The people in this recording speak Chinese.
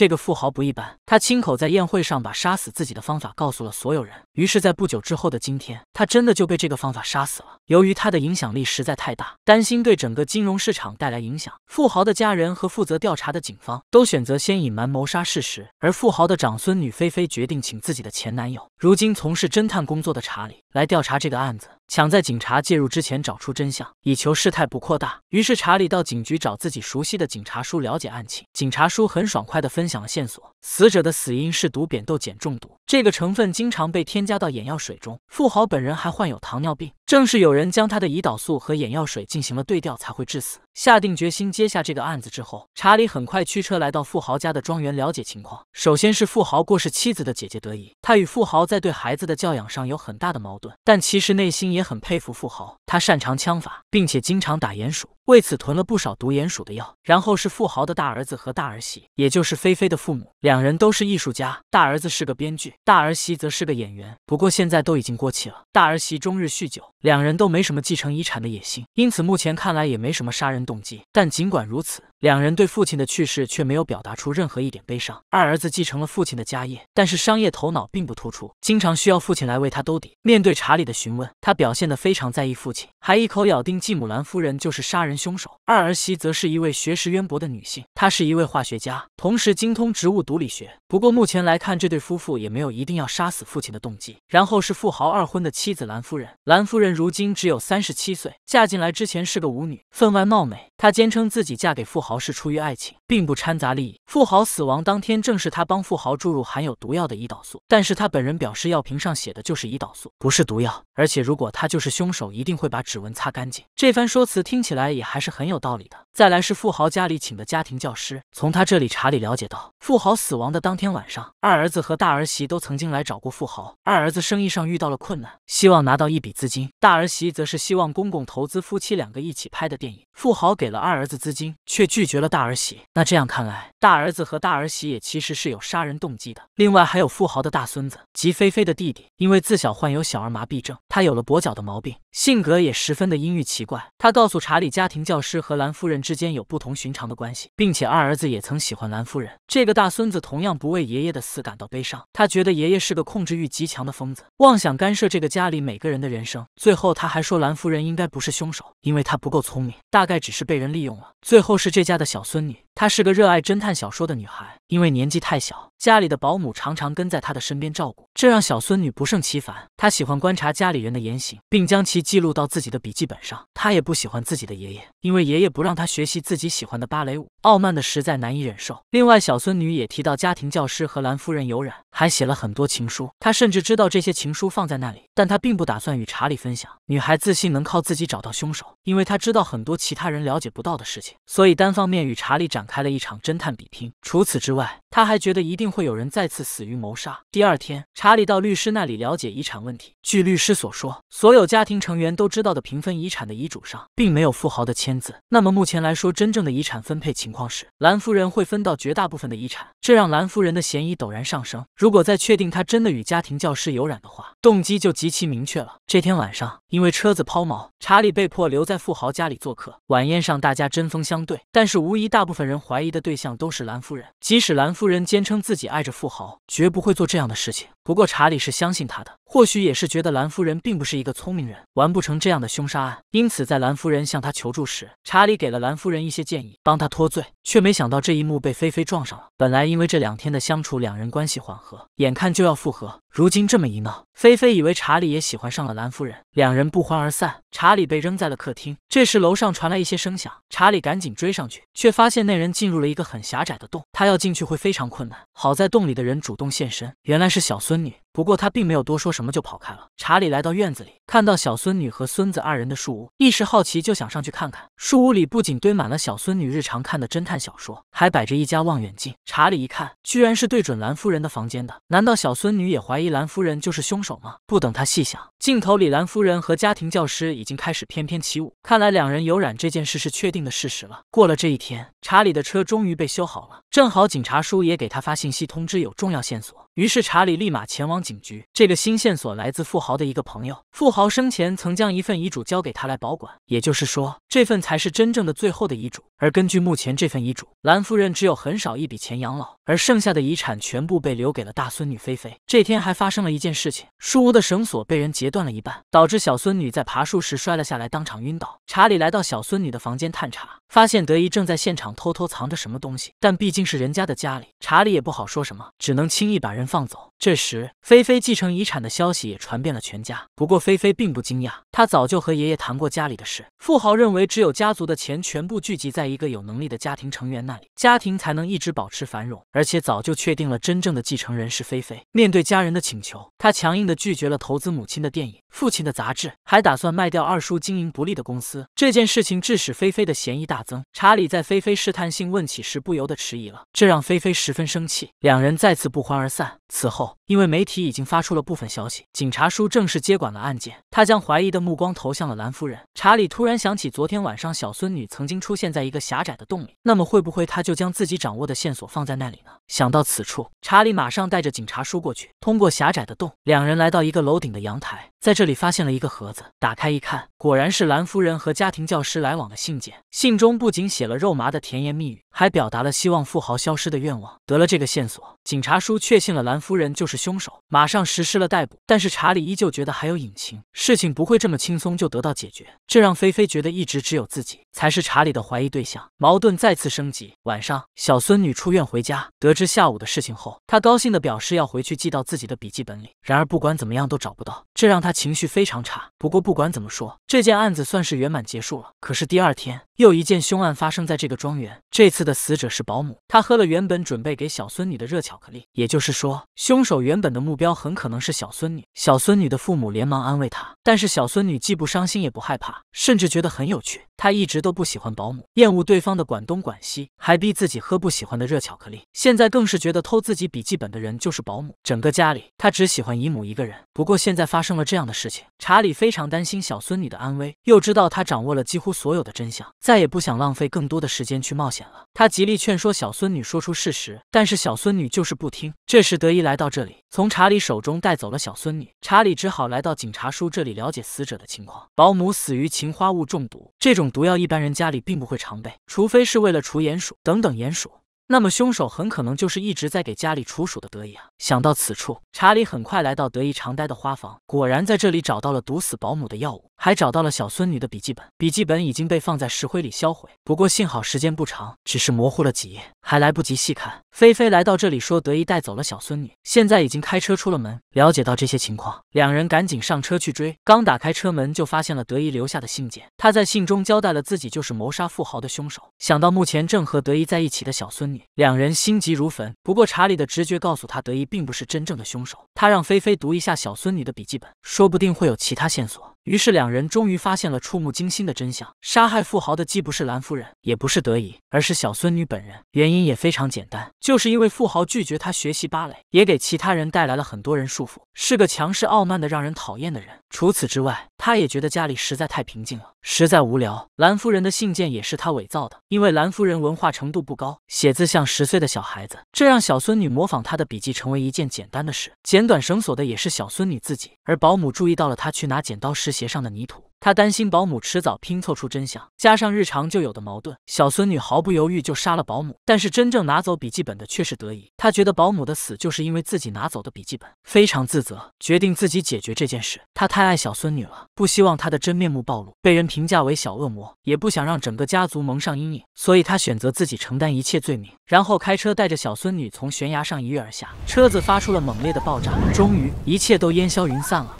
这个富豪不一般，他亲口在宴会上把杀死自己的方法告诉了所有人。于是，在不久之后的今天，他真的就被这个方法杀死了。由于他的影响力实在太大，担心对整个金融市场带来影响，富豪的家人和负责调查的警方都选择先隐瞒谋杀事实。而富豪的长孙女菲菲决定请自己的前男友，如今从事侦探工作的查理来调查这个案子。想在警察介入之前找出真相，以求事态不扩大。于是查理到警局找自己熟悉的警察叔了解案情。警察叔很爽快地分享了线索：死者的死因是毒扁豆碱中毒，这个成分经常被添加到眼药水中。富豪本人还患有糖尿病。正是有人将他的胰岛素和眼药水进行了对调，才会致死。下定决心接下这个案子之后，查理很快驱车来到富豪家的庄园了解情况。首先是富豪过世妻子的姐姐得以，他与富豪在对孩子的教养上有很大的矛盾，但其实内心也很佩服富豪。他擅长枪法，并且经常打鼹鼠。为此囤了不少毒鼹鼠的药，然后是富豪的大儿子和大儿媳，也就是菲菲的父母。两人都是艺术家，大儿子是个编剧，大儿媳则是个演员。不过现在都已经过气了，大儿媳终日酗酒，两人都没什么继承遗产的野心，因此目前看来也没什么杀人动机。但尽管如此，两人对父亲的去世却没有表达出任何一点悲伤。二儿子继承了父亲的家业，但是商业头脑并不突出，经常需要父亲来为他兜底。面对查理的询问，他表现得非常在意父亲，还一口咬定继母兰夫人就是杀人凶手。二儿媳则是一位学识渊博的女性，她是一位化学家，同时精通植物毒理学。不过目前来看，这对夫妇也没有一定要杀死父亲的动机。然后是富豪二婚的妻子兰夫人，兰夫人如今只有三十七岁，嫁进来之前是个舞女，分外貌美。她坚称自己嫁给富豪。豪是出于爱情，并不掺杂利益。富豪死亡当天正是他帮富豪注入含有毒药的胰岛素，但是他本人表示药瓶上写的就是胰岛素，不是毒药。而且如果他就是凶手，一定会把指纹擦干净。这番说辞听起来也还是很有道理的。再来是富豪家里请的家庭教师，从他这里查理了解到，富豪死亡的当天晚上，二儿子和大儿媳都曾经来找过富豪。二儿子生意上遇到了困难，希望拿到一笔资金；大儿媳则是希望公公投资，夫妻两个一起拍的电影。富豪给了二儿子资金，却拒。拒绝了大儿媳，那这样看来，大儿子和大儿媳也其实是有杀人动机的。另外还有富豪的大孙子吉菲菲的弟弟，因为自小患有小儿麻痹症，他有了跛脚的毛病，性格也十分的阴郁奇怪。他告诉查理，家庭教师和蓝夫人之间有不同寻常的关系，并且二儿子也曾喜欢蓝夫人。这个大孙子同样不为爷爷的死感到悲伤，他觉得爷爷是个控制欲极强的疯子，妄想干涉这个家里每个人的人生。最后他还说，蓝夫人应该不是凶手，因为她不够聪明，大概只是被人利用了。最后是这家。家的小孙女。她是个热爱侦探小说的女孩，因为年纪太小，家里的保姆常常跟在她的身边照顾，这让小孙女不胜其烦。她喜欢观察家里人的言行，并将其记录到自己的笔记本上。她也不喜欢自己的爷爷，因为爷爷不让她学习自己喜欢的芭蕾舞，傲慢的实在难以忍受。另外，小孙女也提到家庭教师和蓝夫人有染，还写了很多情书。她甚至知道这些情书放在那里，但她并不打算与查理分享。女孩自信能靠自己找到凶手，因为她知道很多其他人了解不到的事情，所以单方面与查理展。开了一场侦探比拼。除此之外，他还觉得一定会有人再次死于谋杀。第二天，查理到律师那里了解遗产问题。据律师所说，所有家庭成员都知道的平分遗产的遗嘱上，并没有富豪的签字。那么目前来说，真正的遗产分配情况是，兰夫人会分到绝大部分的遗产，这让兰夫人的嫌疑陡然上升。如果再确定她真的与家庭教师有染的话，动机就极其明确了。这天晚上，因为车子抛锚，查理被迫留在富豪家里做客。晚宴上，大家针锋相对，但是无疑，大部分人。人怀疑的对象都是蓝夫人，即使蓝夫人坚称自己爱着富豪，绝不会做这样的事情。不过查理是相信她的。或许也是觉得兰夫人并不是一个聪明人，完不成这样的凶杀案，因此在兰夫人向他求助时，查理给了兰夫人一些建议，帮他脱罪，却没想到这一幕被菲菲撞上了。本来因为这两天的相处，两人关系缓和，眼看就要复合，如今这么一闹，菲菲以为查理也喜欢上了兰夫人，两人不欢而散。查理被扔在了客厅，这时楼上传来一些声响，查理赶紧追上去，却发现那人进入了一个很狭窄的洞，他要进去会非常困难。好在洞里的人主动现身，原来是小孙女。不过他并没有多说什么，就跑开了。查理来到院子里，看到小孙女和孙子二人的树屋，一时好奇就想上去看看。树屋里不仅堆满了小孙女日常看的侦探小说，还摆着一家望远镜。查理一看，居然是对准蓝夫人的房间的。难道小孙女也怀疑蓝夫人就是凶手吗？不等他细想，镜头里蓝夫人和家庭教师已经开始翩翩起舞，看来两人有染这件事是确定的事实了。过了这一天，查理的车终于被修好了，正好警察叔也给他发信息通知有重要线索。于是查理立马前往警局。这个新线索来自富豪的一个朋友，富豪生前曾将一份遗嘱交给他来保管，也就是说，这份才是真正的最后的遗嘱。而根据目前这份遗嘱，兰夫人只有很少一笔钱养老，而剩下的遗产全部被留给了大孙女菲菲。这天还发生了一件事情，树屋的绳索被人截断了一半，导致小孙女在爬树时摔了下来，当场晕倒。查理来到小孙女的房间探查，发现德姨正在现场偷偷藏着什么东西，但毕竟是人家的家里，查理也不好说什么，只能轻易把人。放走。这时，菲菲继承遗产的消息也传遍了全家。不过，菲菲并不惊讶，她早就和爷爷谈过家里的事。富豪认为，只有家族的钱全部聚集在一个有能力的家庭成员那里，家庭才能一直保持繁荣。而且，早就确定了真正的继承人是菲菲。面对家人的请求，他强硬地拒绝了投资母亲的电影、父亲的杂志，还打算卖掉二叔经营不利的公司。这件事情致使菲菲的嫌疑大增。查理在菲菲试探性问起时，不由得迟疑了，这让菲菲十分生气，两人再次不欢而散。此后，因为媒体已经发出了部分消息，警察叔正式接管了案件。他将怀疑的目光投向了蓝夫人。查理突然想起，昨天晚上小孙女曾经出现在一个狭窄的洞里，那么会不会他就将自己掌握的线索放在那里呢？想到此处，查理马上带着警察叔过去，通过狭窄的洞，两人来到一个楼顶的阳台。在这里发现了一个盒子，打开一看，果然是蓝夫人和家庭教师来往的信件。信中不仅写了肉麻的甜言蜜语，还表达了希望富豪消失的愿望。得了这个线索，警察叔确信了蓝夫人就是凶手，马上实施了逮捕。但是查理依旧觉得还有隐情，事情不会这么轻松就得到解决。这让菲菲觉得一直只有自己才是查理的怀疑对象，矛盾再次升级。晚上，小孙女出院回家，得知下午的事情后，她高兴地表示要回去记到自己的笔记本里。然而不管怎么样都找不到，这让她。情绪非常差，不过不管怎么说，这件案子算是圆满结束了。可是第二天。又一件凶案发生在这个庄园，这次的死者是保姆，她喝了原本准备给小孙女的热巧克力。也就是说，凶手原本的目标很可能是小孙女。小孙女的父母连忙安慰她，但是小孙女既不伤心也不害怕，甚至觉得很有趣。她一直都不喜欢保姆，厌恶对方的管东管西，还逼自己喝不喜欢的热巧克力。现在更是觉得偷自己笔记本的人就是保姆。整个家里，她只喜欢姨母一个人。不过现在发生了这样的事情，查理非常担心小孙女的安危，又知道她掌握了几乎所有的真相。再也不想浪费更多的时间去冒险了。他极力劝说小孙女说出事实，但是小孙女就是不听。这时，德一来到这里，从查理手中带走了小孙女。查理只好来到警察叔这里了解死者的情况。保姆死于氰化物中毒，这种毒药一般人家里并不会常备，除非是为了除鼹鼠。等等，鼹鼠。那么凶手很可能就是一直在给家里除鼠的德意啊！想到此处，查理很快来到德意常待的花房，果然在这里找到了毒死保姆的药物，还找到了小孙女的笔记本。笔记本已经被放在石灰里销毁，不过幸好时间不长，只是模糊了几页，还来不及细看。菲菲来到这里，说德一带走了小孙女，现在已经开车出了门。了解到这些情况，两人赶紧上车去追。刚打开车门，就发现了德一留下的信件。他在信中交代了自己就是谋杀富豪的凶手。想到目前正和德一在一起的小孙女，两人心急如焚。不过查理的直觉告诉他，德一并不是真正的凶手。他让菲菲读一下小孙女的笔记本，说不定会有其他线索。于是两人终于发现了触目惊心的真相：杀害富豪的既不是蓝夫人，也不是德仪，而是小孙女本人。原因也非常简单，就是因为富豪拒绝她学习芭蕾，也给其他人带来了很多人束缚，是个强势傲慢的让人讨厌的人。除此之外，她也觉得家里实在太平静了，实在无聊。蓝夫人的信件也是她伪造的，因为蓝夫人文化程度不高，写字像十岁的小孩子，这让小孙女模仿她的笔记成为一件简单的事。剪短绳索的也是小孙女自己，而保姆注意到了她去拿剪刀时。鞋上的泥土，他担心保姆迟早拼凑出真相，加上日常就有的矛盾，小孙女毫不犹豫就杀了保姆。但是真正拿走笔记本的却是德姨，她觉得保姆的死就是因为自己拿走的笔记本，非常自责，决定自己解决这件事。他太爱小孙女了，不希望她的真面目暴露，被人评价为小恶魔，也不想让整个家族蒙上阴影，所以他选择自己承担一切罪名，然后开车带着小孙女从悬崖上一跃而下，车子发出了猛烈的爆炸，终于一切都烟消云散了。